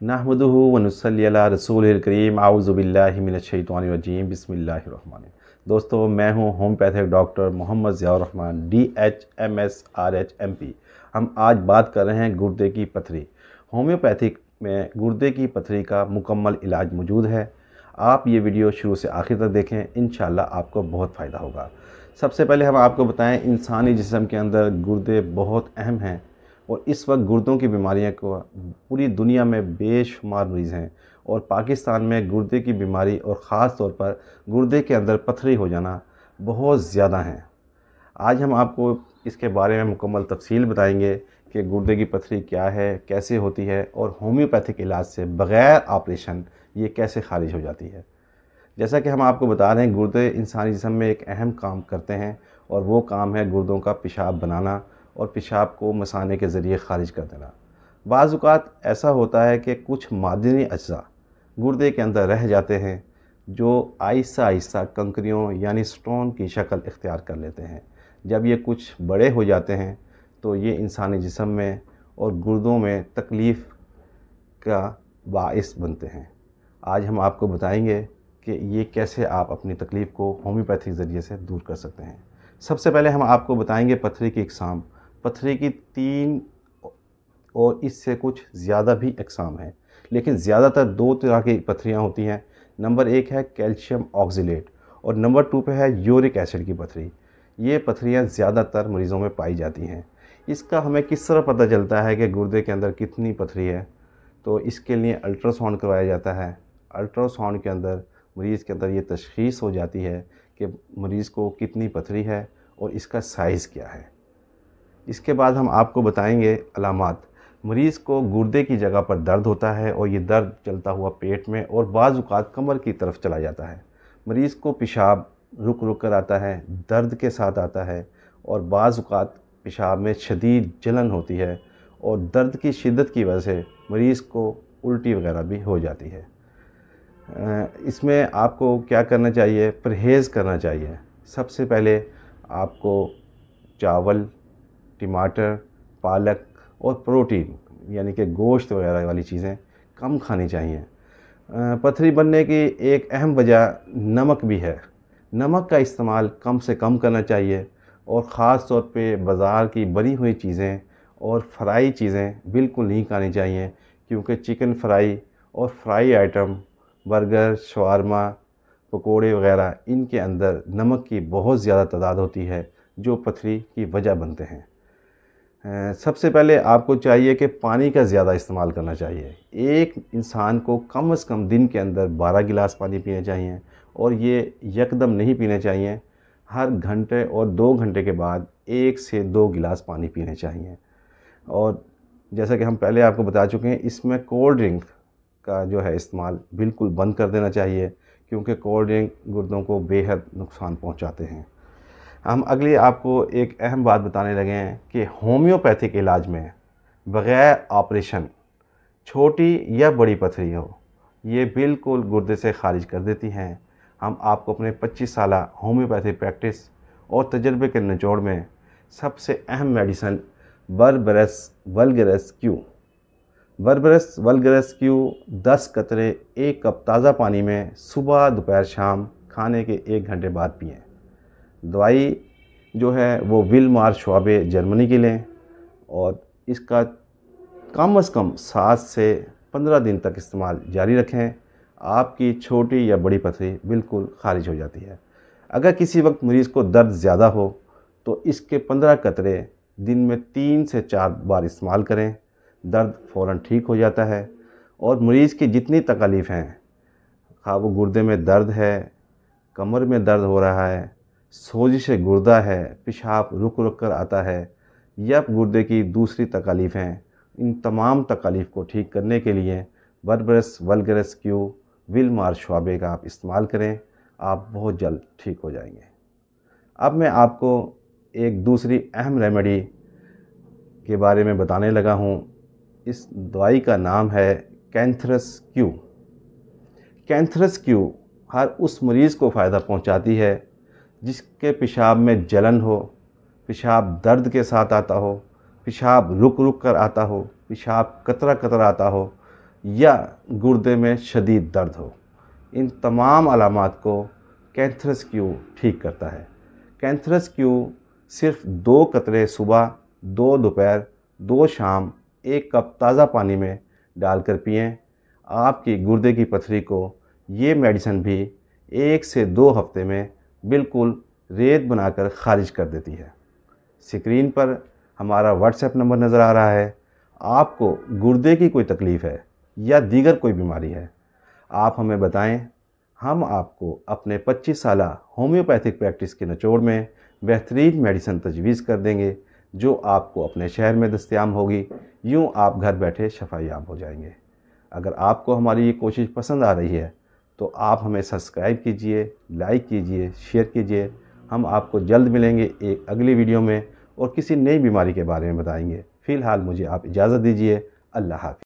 الشيطان الرجيم रसूल करीम الرحمن الرحيم दोस्तों मैं हूं homeopathic doctor Mohammad Rahman D H M S R H M P हम आज बात कर रहे हैं गुर्दे की पथरी होम्योपैथिक में गुर्दे की पथरी का मुकम्मल इलाज मौजूद है आप ये वीडियो शुरू से आखिर तक देखें इन आपको बहुत फ़ायदा होगा सबसे पहले हम आपको बताएं इंसानी जिसम के अंदर गुर्दे बहुत अहम हैं और इस वक्त गुर्दों की बीमारियाँ को पूरी दुनिया में बेशुमार मरीज़ हैं और पाकिस्तान में गुर्दे की बीमारी और ख़ास तौर पर गुर्दे के अंदर पथरी हो जाना बहुत ज़्यादा हैं आज हम आपको इसके बारे में मुकम्मल तफसील बताएंगे कि गुर्दे की पथरी क्या है कैसे होती है और होम्योपैथिक इलाज से बग़ैर ऑपरेशन ये कैसे खारिज हो जाती है जैसा कि हम आपको बता रहे हैं गुर्दे इंसानी जिसम में एक अहम काम करते हैं और वो काम है गुर्दों का पेशाब बनाना और पेशाब को मसाने के ज़रिए ख़ारिज कर देना बाज़ात ऐसा होता है कि कुछ मादनी अज्जा गुर्दे के अंदर रह जाते हैं जो आहिस्ता आहिस्ता कंकरियों यानी स्टोन की शक्ल इख्तियार कर लेते हैं जब ये कुछ बड़े हो जाते हैं तो ये इंसानी जिसम में और गुर्दों में तकलीफ़ का बायस बनते हैं आज हम आपको बताएंगे कि ये कैसे आप अपनी तकलीफ़ को के ज़रिए से दूर कर सकते हैं सबसे पहले हम आपको बताएंगे पथरी की इकसाम पथरी की तीन और इससे कुछ ज़्यादा भी अकसाम हैं लेकिन ज़्यादातर दो तरह की पथरियाँ होती हैं नंबर एक है कैल्शियम ऑक्जिलेट और नंबर टू पे है यूरिक एसिड की पथरी ये पथरियाँ ज़्यादातर मरीज़ों में पाई जाती हैं इसका हमें किस तरह पता चलता है कि गुर्दे के अंदर कितनी पथरी है तो इसके लिए अल्ट्रासाउंड करवाया जाता है अल्ट्रासाउंड के अंदर मरीज़ के अंदर ये तशखीस हो जाती है कि मरीज़ को कितनी पथरी है और इसका साइज़ क्या है इसके बाद हम आपको बताएंगे अलामत मरीज़ को गुर्दे की जगह पर दर्द होता है और ये दर्द चलता हुआ पेट में और बाज़ात कमर की तरफ चला जाता है मरीज़ को पेशाब रुक रुक कर आता है दर्द के साथ आता है और बाज़ात पेशाब में शदीद जलन होती है और दर्द की शिद्दत की वजह से मरीज़ को उल्टी वगैरह भी हो जाती है इसमें आपको क्या करना चाहिए परहेज़ करना चाहिए सबसे पहले आपको चावल टमाटर पालक और प्रोटीन यानी कि गोश्त वगैरह वाली चीज़ें कम खानी चाहिए पथरी बनने की एक अहम वजह नमक भी है नमक का इस्तेमाल कम से कम करना चाहिए और ख़ास तौर पे बाज़ार की बनी हुई चीज़ें और फ्राई चीज़ें बिल्कुल नहीं खानी चाहिए क्योंकि चिकन फ्राई और फ्राई आइटम बर्गर शवारमा पकोड़े वगैरह इनके अंदर नमक की बहुत ज़्यादा तादाद होती है जो पथरी की वजह बनते हैं सबसे पहले आपको चाहिए कि पानी का ज़्यादा इस्तेमाल करना चाहिए एक इंसान को कम अज़ कम दिन के अंदर 12 गिलास पानी पीने चाहिए और ये यकदम नहीं पीने चाहिए हर घंटे और दो घंटे के बाद एक से दो गिलास पानी पीने चाहिए और जैसा कि हम पहले आपको बता चुके हैं इसमें कोल्ड ड्रिंक का जो है इस्तेमाल बिल्कुल बंद कर देना चाहिए क्योंकि कोल्ड ड्रिंक गुर्दों को बेहद नुकसान पहुंचाते हैं हम अगली आपको एक अहम बात बताने लगे हैं कि होम्योपैथिक इलाज में बग़ैर ऑपरेशन छोटी या बड़ी पथरी हो ये बिल्कुल गुर्दे से खारिज कर देती हैं हम आपको अपने 25 साल होम्योपैथी प्रैक्टिस और तजर्बे के निचोड़ में सबसे अहम medicine Berberis vulgaris Q Berberis vulgaris Q दस कतरे एक कप ताज़ा पानी में सुबह दोपहर शाम खाने के एक घंटे बाद पिएँ दवाई जो है वो विल मार शुआबे जर्मनी की लें और इसका कम अज़ कम सात से पंद्रह दिन तक इस्तेमाल जारी रखें आपकी छोटी या बड़ी पथरी बिल्कुल खारिज हो जाती है अगर किसी वक्त मरीज़ को दर्द ज़्यादा हो तो इसके पंद्रह कतरे दिन में तीन से चार बार इस्तेमाल करें दर्द फ़ौर ठीक हो जाता है और मरीज़ की जितनी तकालीफ़ हैं खा वो गुर्दे में दर्द है कमर में दर्द हो रहा है सोजिश गुर्दा है पेशाब रुक रुक कर आता है या गुर्दे की दूसरी तकालीफ़ हैं इन तमाम तकालीफ को ठीक करने के लिए बरबरस वलगरस क्यू विल मार शुआबे का आप इस्तेमाल करें आप बहुत जल्द ठीक हो जाएंगे अब मैं आपको एक दूसरी अहम रेमेडी के बारे में बताने लगा हूँ इस दवाई का नाम है कैंथरस क्यू कैंथरस क्यू हर उस मरीज़ को फ़ायदा पहुँचाती है जिसके पेशाब में जलन हो पेशाब दर्द के साथ आता हो पेशाब रुक रुक कर आता हो पेशाब कतरा कतरा आता हो या गुर्दे में शदीद दर्द हो इन तमाम अलामत को कैंथरस क्यू ठीक करता है कैंथरस क्यू सिर्फ दो कतरे सुबह दो दोपहर दो शाम एक कप ताज़ा पानी में डालकर पिएं आपकी गुर्दे की पथरी को ये मेडिसन भी एक से दो हफ्ते में बिल्कुल रेत बनाकर खारिज कर देती है स्क्रीन पर हमारा व्हाट्सएप नंबर नज़र आ रहा है आपको गुर्दे की कोई तकलीफ़ है या दीगर कोई बीमारी है आप हमें बताएं हम आपको अपने 25 साल होम्योपैथिक प्रैक्टिस के नचोड़ में बेहतरीन मेडिसन तजवीज़ कर देंगे जो आपको अपने शहर में दस्तियाब होगी यूँ आप घर बैठे शफायाब हो जाएंगे अगर आपको हमारी ये कोशिश पसंद आ रही है तो आप हमें सब्सक्राइब कीजिए लाइक कीजिए शेयर कीजिए हम आपको जल्द मिलेंगे एक अगली वीडियो में और किसी नई बीमारी के बारे में बताएंगे फ़िलहाल मुझे आप इजाज़त दीजिए अल्लाह हाफि